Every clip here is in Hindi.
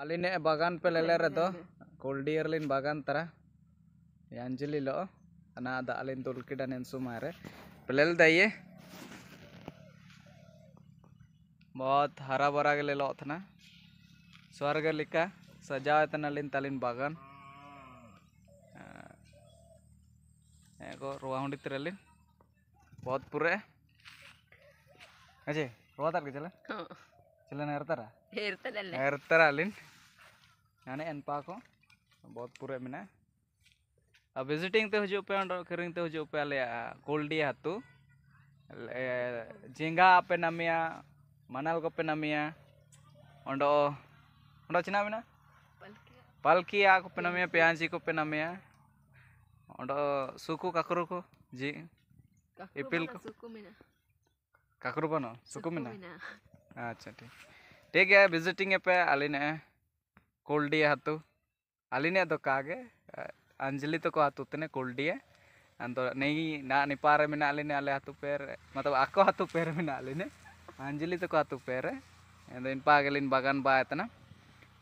Alin ya bagan peleler itu, cold deer lin bagan tera, yang jeli lo, karena ada alin tulki dan yang sumare, pelel deh ya, banyak hara bara gelelo itu na, swarga lika, sajaya itu nalin talin bagan, ya ah. kok ruangan itu terlin, bot pura, aja, ruangan kecilan, kecilan air tera, air tera lin, air tera lin. यानी एनपा को बहुत पूरे में विजिटिंग ते हजू पे अल ते हजू पे कोल्डिया हतु जेगा पे नामिया मनाल को पे नामिया चेना में पालकिया को पे नामिया पेजी को पे नामिया सुकु काकरू को जी इपिल को काकरू बनो सुकु में अच्छा ठीक ठीक है विजिटिंग पे अली कोल्डिये हातु ಅಲ್ಲಿನೇ ಅದು ಕಾಗೆ ಅಂಜಲಿ ತಕೋ ಹಾತು ತನೆ ಕೋಲ್ಡಿಯೆ ಅಂದೋ ನೈ ನಾ ನಿಪಾರೆ ಮಿನ ಅಲ್ಲಿನೆ ಅಲೆ ಹಾತು ಪೇರ್ ಮತಲಬ ಅಕೋ ಹಾತು ಪೇರ್ ಮಿನ ಅಲ್ಲಿನೆ ಅಂಜಲಿ ತಕೋ ಹಾತು ಪೇರ್ तो,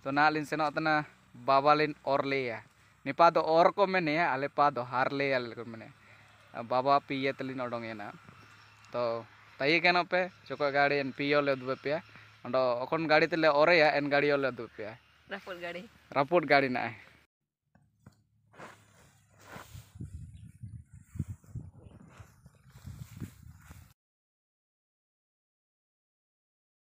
तो ना लिन सेनो बाबा लिन और लिया निपा दो और को मैंने अलेपा दो हार ले को मैंने बाबा पिए तलिन ओडोंगे ना तो तय कहना पे चोको गाड़ी एन पियो ले दुबे पे अंडो अकन गाड़ी तले और या एन गाड़ी ले दुबे पे rapor gari rapor gari nae